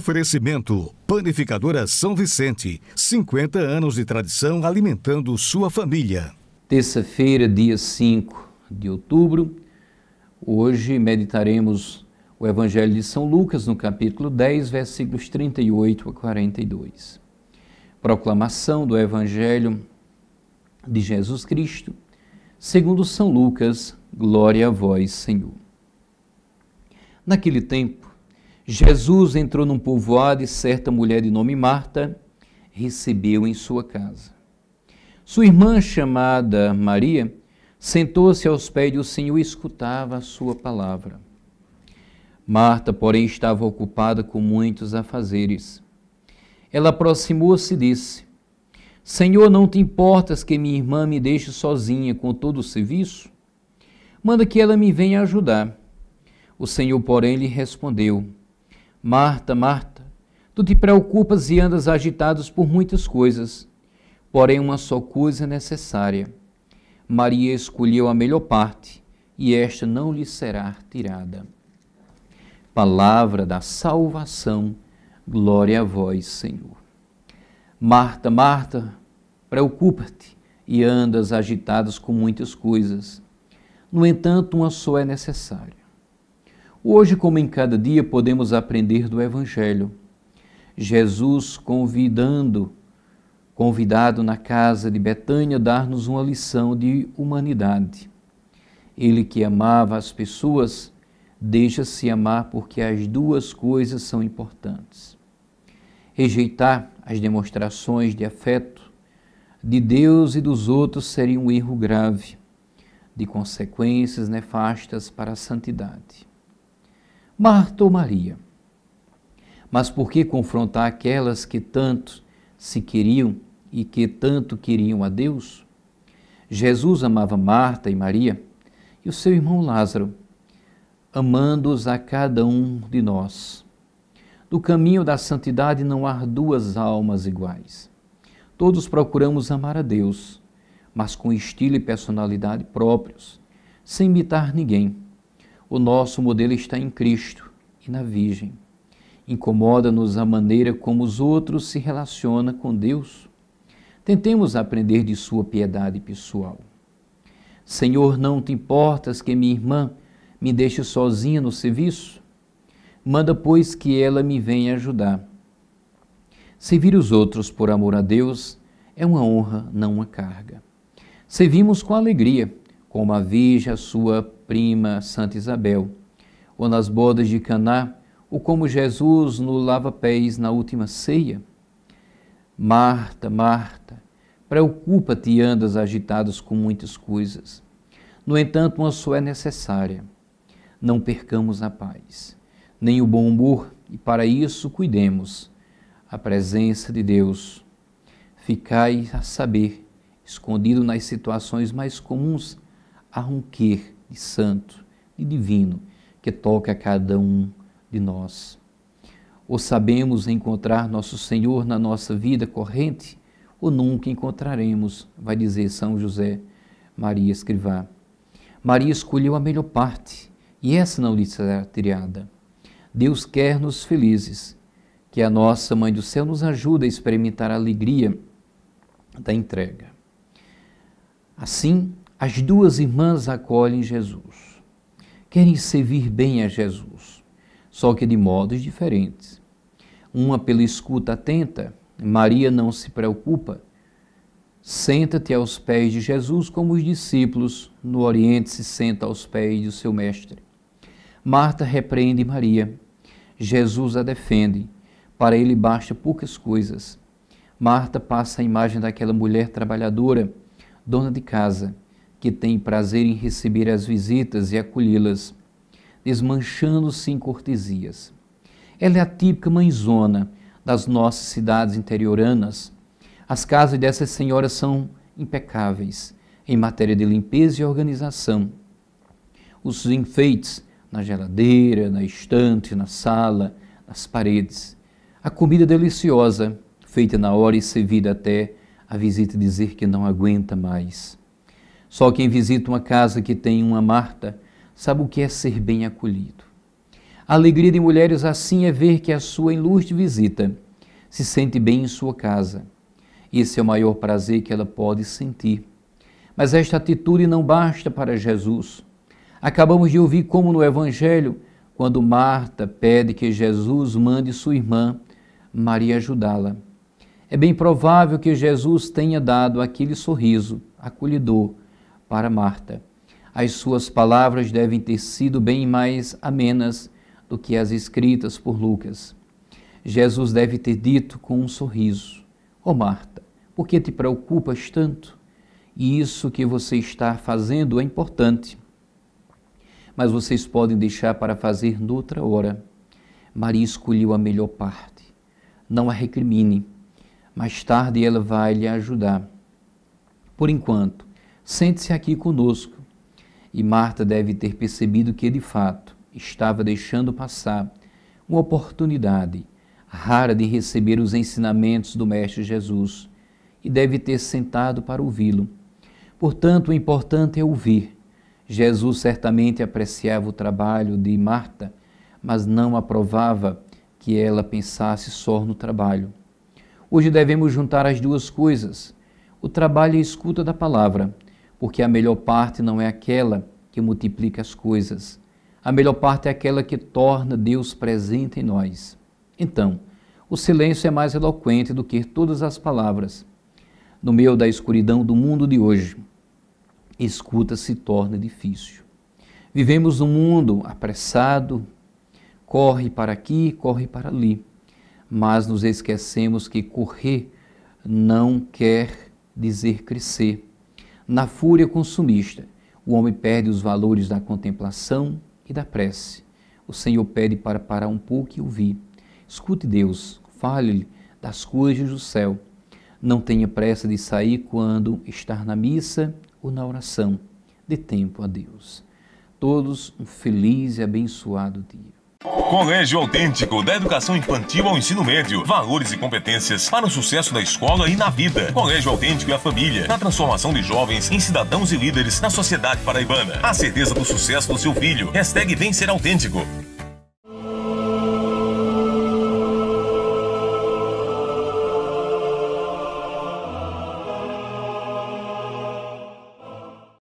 Oferecimento Panificadora São Vicente, 50 anos de tradição alimentando sua família. Terça-feira, dia 5 de outubro, hoje meditaremos o Evangelho de São Lucas no capítulo 10, versículos 38 a 42. Proclamação do Evangelho de Jesus Cristo, segundo São Lucas, glória a vós, Senhor. Naquele tempo, Jesus entrou num povoado e certa mulher de nome Marta recebeu em sua casa. Sua irmã, chamada Maria, sentou-se aos pés do Senhor e escutava a sua palavra. Marta, porém, estava ocupada com muitos afazeres. Ela aproximou-se e disse: Senhor, não te importas que minha irmã me deixe sozinha com todo o serviço? Manda que ela me venha ajudar. O Senhor, porém, lhe respondeu: Marta, Marta, tu te preocupas e andas agitados por muitas coisas, porém uma só coisa é necessária. Maria escolheu a melhor parte, e esta não lhe será tirada. Palavra da salvação, glória a vós, Senhor. Marta, Marta, preocupa-te e andas agitados com muitas coisas. No entanto, uma só é necessária. Hoje, como em cada dia, podemos aprender do Evangelho. Jesus convidando, convidado na casa de Betânia, dar-nos uma lição de humanidade. Ele que amava as pessoas, deixa-se amar porque as duas coisas são importantes. Rejeitar as demonstrações de afeto de Deus e dos outros seria um erro grave, de consequências nefastas para a santidade. Marta ou Maria? Mas por que confrontar aquelas que tanto se queriam e que tanto queriam a Deus? Jesus amava Marta e Maria e o seu irmão Lázaro, amando-os a cada um de nós. No caminho da santidade não há duas almas iguais. Todos procuramos amar a Deus, mas com estilo e personalidade próprios, sem imitar ninguém o nosso modelo está em Cristo e na Virgem. Incomoda-nos a maneira como os outros se relacionam com Deus. Tentemos aprender de sua piedade pessoal. Senhor, não te importas que minha irmã me deixe sozinha no serviço? Manda, pois, que ela me venha ajudar. Servir os outros por amor a Deus é uma honra, não uma carga. Servimos com alegria, como a virgem a sua prima Santa Isabel, ou nas bodas de Caná, ou como Jesus no lava-pés na última ceia. Marta, Marta, preocupa-te e andas agitados com muitas coisas. No entanto, uma só é necessária. Não percamos a paz, nem o bom humor, e para isso cuidemos a presença de Deus. Ficai a saber, escondido nas situações mais comuns, a ronquer e santo e divino que toca a cada um de nós. Ou sabemos encontrar nosso Senhor na nossa vida corrente, ou nunca encontraremos, vai dizer São José Maria Escrivá. Maria escolheu a melhor parte, e essa não lhe será tirada. Deus quer-nos felizes, que a nossa Mãe do Céu nos ajude a experimentar a alegria da entrega. Assim, as duas irmãs acolhem Jesus. Querem servir bem a Jesus, só que de modos diferentes. Uma pela escuta atenta, Maria não se preocupa. Senta-te aos pés de Jesus, como os discípulos no Oriente se sentam aos pés do seu mestre. Marta repreende Maria. Jesus a defende. Para ele basta poucas coisas. Marta passa a imagem daquela mulher trabalhadora, dona de casa, que tem prazer em receber as visitas e acolhê-las, desmanchando-se em cortesias. Ela é a típica mãezona das nossas cidades interioranas. As casas dessas senhoras são impecáveis em matéria de limpeza e organização. Os enfeites na geladeira, na estante, na sala, nas paredes. A comida deliciosa, feita na hora e servida até a visita dizer que não aguenta mais. Só quem visita uma casa que tem uma Marta sabe o que é ser bem acolhido. A alegria de mulheres assim é ver que a sua ilustre visita se sente bem em sua casa. Esse é o maior prazer que ela pode sentir. Mas esta atitude não basta para Jesus. Acabamos de ouvir como no Evangelho, quando Marta pede que Jesus mande sua irmã Maria ajudá-la. É bem provável que Jesus tenha dado aquele sorriso acolhedor para Marta. As suas palavras devem ter sido bem mais amenas do que as escritas por Lucas. Jesus deve ter dito com um sorriso: Ó oh Marta, por que te preocupas tanto? E isso que você está fazendo é importante. Mas vocês podem deixar para fazer noutra hora. Maria escolheu a melhor parte. Não a recrimine. Mais tarde ela vai lhe ajudar. Por enquanto, Sente-se aqui conosco. E Marta deve ter percebido que, de fato, estava deixando passar uma oportunidade rara de receber os ensinamentos do Mestre Jesus e deve ter sentado para ouvi-lo. Portanto, o importante é ouvir. Jesus certamente apreciava o trabalho de Marta, mas não aprovava que ela pensasse só no trabalho. Hoje devemos juntar as duas coisas: o trabalho e a escuta da palavra porque a melhor parte não é aquela que multiplica as coisas. A melhor parte é aquela que torna Deus presente em nós. Então, o silêncio é mais eloquente do que todas as palavras. No meio da escuridão do mundo de hoje, escuta se torna difícil. Vivemos um mundo apressado, corre para aqui, corre para ali, mas nos esquecemos que correr não quer dizer crescer na fúria consumista, o homem perde os valores da contemplação e da prece. O Senhor pede para parar um pouco e ouvir. Escute Deus, fale-lhe das coisas do céu. Não tenha pressa de sair quando estar na missa ou na oração. Dê tempo a Deus. Todos um feliz e abençoado dia. Colégio Autêntico, da educação infantil ao ensino médio, valores e competências para o sucesso da escola e na vida. Colégio Autêntico e a família, na transformação de jovens em cidadãos e líderes na sociedade paraibana. A certeza do sucesso do seu filho. Hashtag Vem Ser Autêntico.